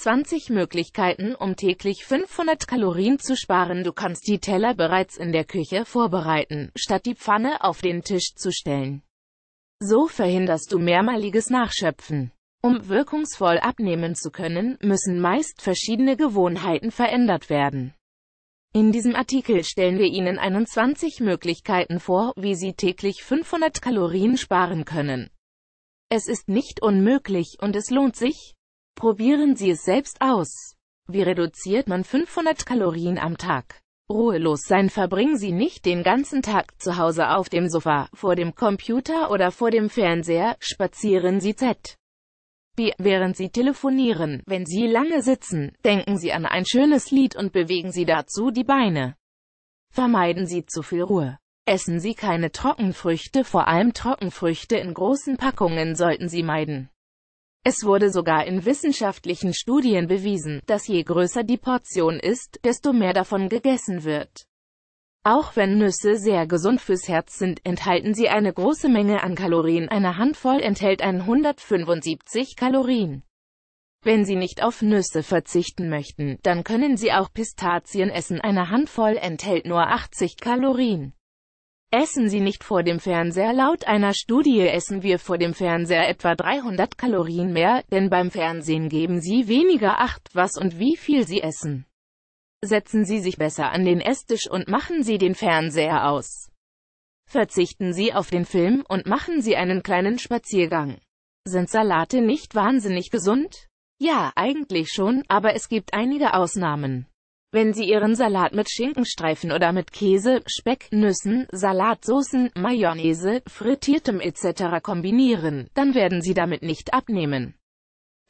20 Möglichkeiten, um täglich 500 Kalorien zu sparen. Du kannst die Teller bereits in der Küche vorbereiten, statt die Pfanne auf den Tisch zu stellen. So verhinderst du mehrmaliges Nachschöpfen. Um wirkungsvoll abnehmen zu können, müssen meist verschiedene Gewohnheiten verändert werden. In diesem Artikel stellen wir Ihnen 21 Möglichkeiten vor, wie Sie täglich 500 Kalorien sparen können. Es ist nicht unmöglich und es lohnt sich, Probieren Sie es selbst aus. Wie reduziert man 500 Kalorien am Tag? Ruhelos sein verbringen Sie nicht den ganzen Tag zu Hause auf dem Sofa, vor dem Computer oder vor dem Fernseher, spazieren Sie Z. B. Während Sie telefonieren, wenn Sie lange sitzen, denken Sie an ein schönes Lied und bewegen Sie dazu die Beine. Vermeiden Sie zu viel Ruhe. Essen Sie keine Trockenfrüchte, vor allem Trockenfrüchte in großen Packungen sollten Sie meiden. Es wurde sogar in wissenschaftlichen Studien bewiesen, dass je größer die Portion ist, desto mehr davon gegessen wird. Auch wenn Nüsse sehr gesund fürs Herz sind, enthalten sie eine große Menge an Kalorien. Eine Handvoll enthält 175 Kalorien. Wenn Sie nicht auf Nüsse verzichten möchten, dann können Sie auch Pistazien essen. Eine Handvoll enthält nur 80 Kalorien. Essen Sie nicht vor dem Fernseher. Laut einer Studie essen wir vor dem Fernseher etwa 300 Kalorien mehr, denn beim Fernsehen geben Sie weniger Acht, was und wie viel Sie essen. Setzen Sie sich besser an den Esstisch und machen Sie den Fernseher aus. Verzichten Sie auf den Film und machen Sie einen kleinen Spaziergang. Sind Salate nicht wahnsinnig gesund? Ja, eigentlich schon, aber es gibt einige Ausnahmen. Wenn Sie Ihren Salat mit Schinkenstreifen oder mit Käse, Speck, Nüssen, Salatsoßen, Mayonnaise, frittiertem etc. kombinieren, dann werden Sie damit nicht abnehmen.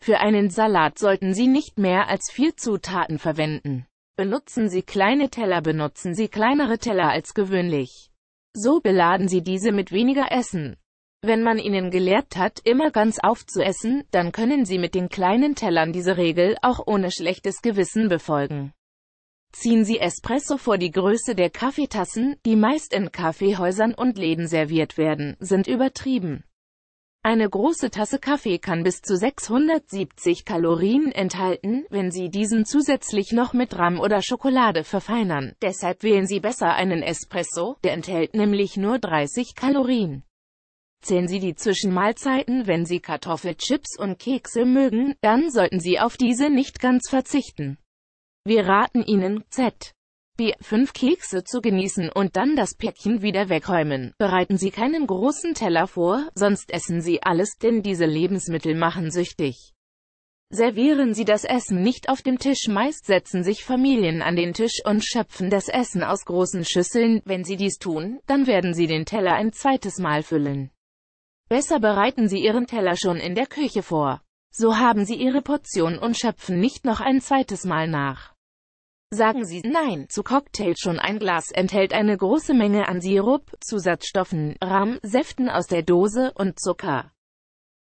Für einen Salat sollten Sie nicht mehr als vier Zutaten verwenden. Benutzen Sie kleine Teller, benutzen Sie kleinere Teller als gewöhnlich. So beladen Sie diese mit weniger Essen. Wenn man Ihnen gelehrt hat, immer ganz aufzuessen, dann können Sie mit den kleinen Tellern diese Regel auch ohne schlechtes Gewissen befolgen. Ziehen Sie Espresso vor die Größe der Kaffeetassen, die meist in Kaffeehäusern und Läden serviert werden, sind übertrieben. Eine große Tasse Kaffee kann bis zu 670 Kalorien enthalten, wenn Sie diesen zusätzlich noch mit Rahm oder Schokolade verfeinern. Deshalb wählen Sie besser einen Espresso, der enthält nämlich nur 30 Kalorien. Zählen Sie die Zwischenmahlzeiten, wenn Sie Kartoffelchips und Kekse mögen, dann sollten Sie auf diese nicht ganz verzichten. Wir raten Ihnen, Z. B. 5 Kekse zu genießen und dann das Päckchen wieder wegräumen. Bereiten Sie keinen großen Teller vor, sonst essen Sie alles, denn diese Lebensmittel machen süchtig. Servieren Sie das Essen nicht auf dem Tisch. Meist setzen sich Familien an den Tisch und schöpfen das Essen aus großen Schüsseln. Wenn Sie dies tun, dann werden Sie den Teller ein zweites Mal füllen. Besser bereiten Sie Ihren Teller schon in der Küche vor. So haben Sie Ihre Portion und schöpfen nicht noch ein zweites Mal nach. Sagen Sie Nein zu Cocktail schon ein Glas enthält eine große Menge an Sirup, Zusatzstoffen, Rahm, Säften aus der Dose und Zucker.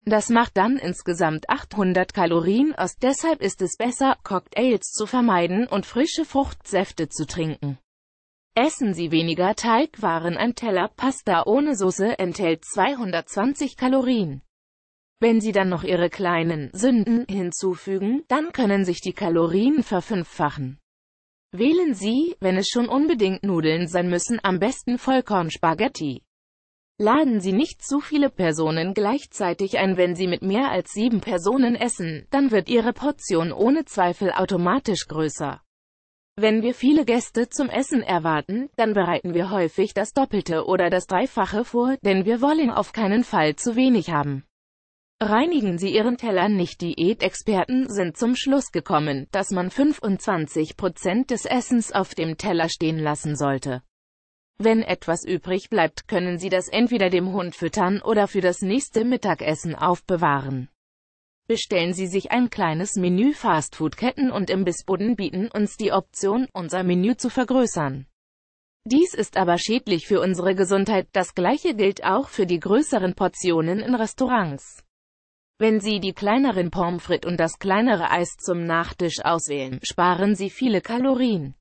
Das macht dann insgesamt 800 Kalorien aus, deshalb ist es besser, Cocktails zu vermeiden und frische Fruchtsäfte zu trinken. Essen Sie weniger Teigwaren, ein Teller Pasta ohne Soße enthält 220 Kalorien. Wenn Sie dann noch Ihre kleinen Sünden hinzufügen, dann können sich die Kalorien verfünffachen. Wählen Sie, wenn es schon unbedingt Nudeln sein müssen, am besten Vollkornspaghetti. Laden Sie nicht zu viele Personen gleichzeitig ein, wenn Sie mit mehr als sieben Personen essen, dann wird Ihre Portion ohne Zweifel automatisch größer. Wenn wir viele Gäste zum Essen erwarten, dann bereiten wir häufig das Doppelte oder das Dreifache vor, denn wir wollen auf keinen Fall zu wenig haben. Reinigen Sie Ihren Teller nicht. Diätexperten sind zum Schluss gekommen, dass man 25% des Essens auf dem Teller stehen lassen sollte. Wenn etwas übrig bleibt, können Sie das entweder dem Hund füttern oder für das nächste Mittagessen aufbewahren. Bestellen Sie sich ein kleines Menü Fastfood-Ketten und Imbissbuden bieten uns die Option, unser Menü zu vergrößern. Dies ist aber schädlich für unsere Gesundheit, das gleiche gilt auch für die größeren Portionen in Restaurants. Wenn Sie die kleineren Pommes frites und das kleinere Eis zum Nachtisch auswählen, sparen Sie viele Kalorien.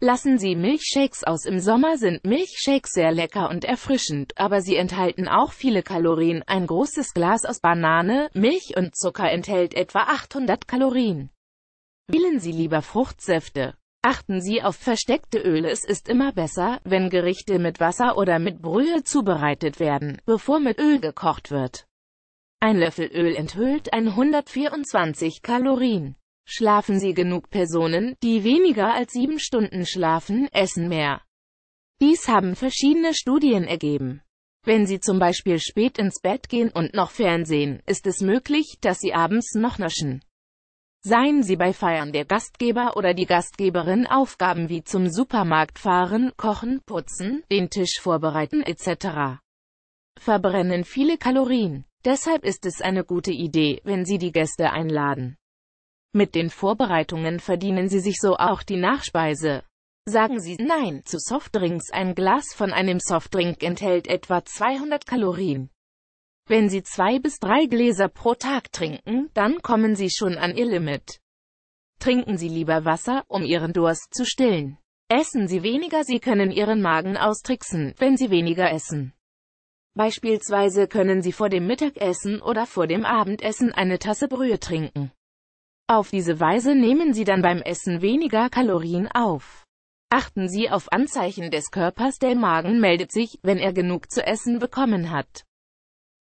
Lassen Sie Milchshakes aus. Im Sommer sind Milchshakes sehr lecker und erfrischend, aber sie enthalten auch viele Kalorien. Ein großes Glas aus Banane, Milch und Zucker enthält etwa 800 Kalorien. Wählen Sie lieber Fruchtsäfte. Achten Sie auf versteckte Öle. Es ist immer besser, wenn Gerichte mit Wasser oder mit Brühe zubereitet werden, bevor mit Öl gekocht wird. Ein Löffel Öl enthüllt 124 Kalorien. Schlafen Sie genug Personen, die weniger als sieben Stunden schlafen, essen mehr. Dies haben verschiedene Studien ergeben. Wenn Sie zum Beispiel spät ins Bett gehen und noch Fernsehen, ist es möglich, dass Sie abends noch naschen. Seien Sie bei Feiern der Gastgeber oder die Gastgeberin Aufgaben wie zum Supermarkt fahren, kochen, putzen, den Tisch vorbereiten etc. verbrennen viele Kalorien. Deshalb ist es eine gute Idee, wenn Sie die Gäste einladen. Mit den Vorbereitungen verdienen Sie sich so auch die Nachspeise. Sagen Sie Nein zu Softdrinks. Ein Glas von einem Softdrink enthält etwa 200 Kalorien. Wenn Sie zwei bis drei Gläser pro Tag trinken, dann kommen Sie schon an Ihr Limit. Trinken Sie lieber Wasser, um Ihren Durst zu stillen. Essen Sie weniger, Sie können Ihren Magen austricksen, wenn Sie weniger essen. Beispielsweise können Sie vor dem Mittagessen oder vor dem Abendessen eine Tasse Brühe trinken. Auf diese Weise nehmen Sie dann beim Essen weniger Kalorien auf. Achten Sie auf Anzeichen des Körpers, der Magen meldet sich, wenn er genug zu essen bekommen hat.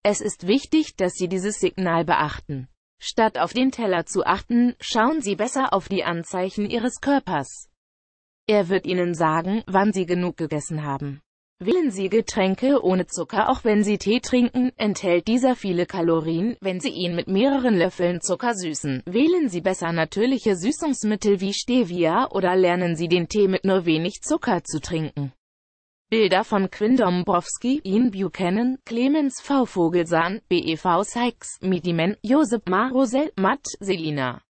Es ist wichtig, dass Sie dieses Signal beachten. Statt auf den Teller zu achten, schauen Sie besser auf die Anzeichen Ihres Körpers. Er wird Ihnen sagen, wann Sie genug gegessen haben. Wählen Sie Getränke ohne Zucker, auch wenn Sie Tee trinken, enthält dieser viele Kalorien, wenn Sie ihn mit mehreren Löffeln Zucker süßen. Wählen Sie besser natürliche Süßungsmittel wie Stevia oder lernen Sie den Tee mit nur wenig Zucker zu trinken. Bilder von Quinn Dombrowski, Ian Buchanan, Clemens V. Vogelsahn, BEV Sykes, Midiman, Josep Marosel, Matt, Selina.